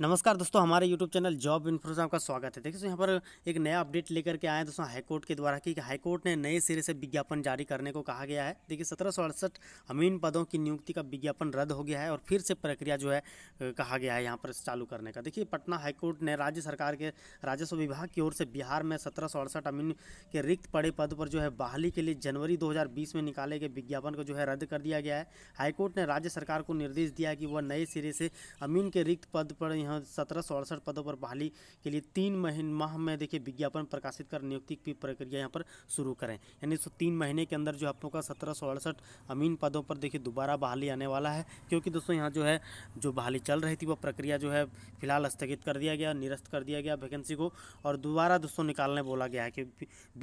नमस्कार दोस्तों हमारे YouTube चैनल जॉब इन्फोज आपका स्वागत है देखिए यहाँ पर एक नया अपडेट लेकर के आए हैं दोस्तों हाईकोर्ट के द्वारा कि हाईकोर्ट ने नए सिरे से विज्ञापन जारी करने को कहा गया है देखिए सत्रह अमीन पदों की नियुक्ति का विज्ञापन रद्द हो गया है और फिर से प्रक्रिया जो है कहा गया है यहाँ पर चालू करने का देखिए पटना हाईकोर्ट ने राज्य सरकार के राजस्व विभाग की ओर से बिहार में सत्रह अमीन के रिक्त पड़े पद पर जो है बहाली के लिए जनवरी दो में निकाले गए विज्ञापन को जो है रद्द कर दिया गया है हाईकोर्ट ने राज्य सरकार को निर्देश दिया कि वह नए सिरे से अमीन के रिक्त पद पर यहाँ सत्रह सौ अड़सठ पदों पर बहाली के लिए तीन महीने माह में देखिए विज्ञापन प्रकाशित कर नियुक्ति की प्रक्रिया यहाँ पर शुरू करें यानी तीन महीने के अंदर जो आप लोग का सत्रह सौ अड़सठ अमीन पदों पर देखिए दोबारा बहाली आने वाला है क्योंकि दोस्तों यहाँ जो है जो बहाली चल रही थी वह प्रक्रिया जो है फिलहाल स्थगित कर दिया गया निरस्त कर दिया गया वैकेंसी को और दोबारा दोस्तों निकालने बोला गया है कि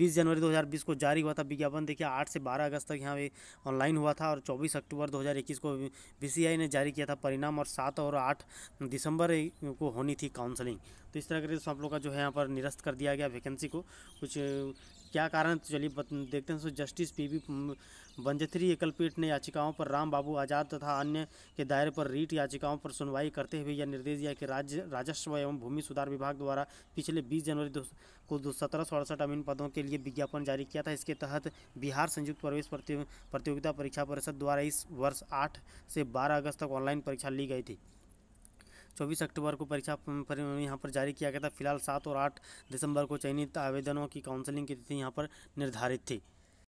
बीस जनवरी दो को जारी हुआ था विज्ञापन देखिए आठ से बारह अगस्त तक यहाँ ऑनलाइन हुआ था और चौबीस अक्टूबर दो को बी ने जारी किया था परिणाम और सात और आठ दिसंबर को होनी थी काउंसलिंग तो इस तरह के आप लोग का जो है यहाँ पर निरस्त कर दिया गया वैकेंसी को कुछ क्या कारण तो चलिए देखते हैं so justice P V Bajanthri एकलपीठ ने याचिकाओं पर राम बाबू आज़ाद तथा अन्य के दायरे पर रीट याचिकाओं पर सुनवाई करते हुए यह निर्देश दिया कि राज्य राजस्व एवं भूमि सुधार विभाग द्वारा पिछले 20 जनवरी दो, को दो सत्रह सौ अड़सठ अमीन पदों के लिए विज्ञापन जारी किया था इसके तहत बिहार संयुक्त प्रवेश प्रतियोगिता परीक्षा परिषद द्वारा इस वर्ष आठ से बारह अगस्त तक ऑनलाइन परीक्षा ली गई थी चौबीस अक्टूबर को परीक्षा यहाँ पर जारी किया गया था फिलहाल सात और आठ दिसंबर को चयनित आवेदनों की काउंसलिंग की तिथि यहाँ पर निर्धारित थी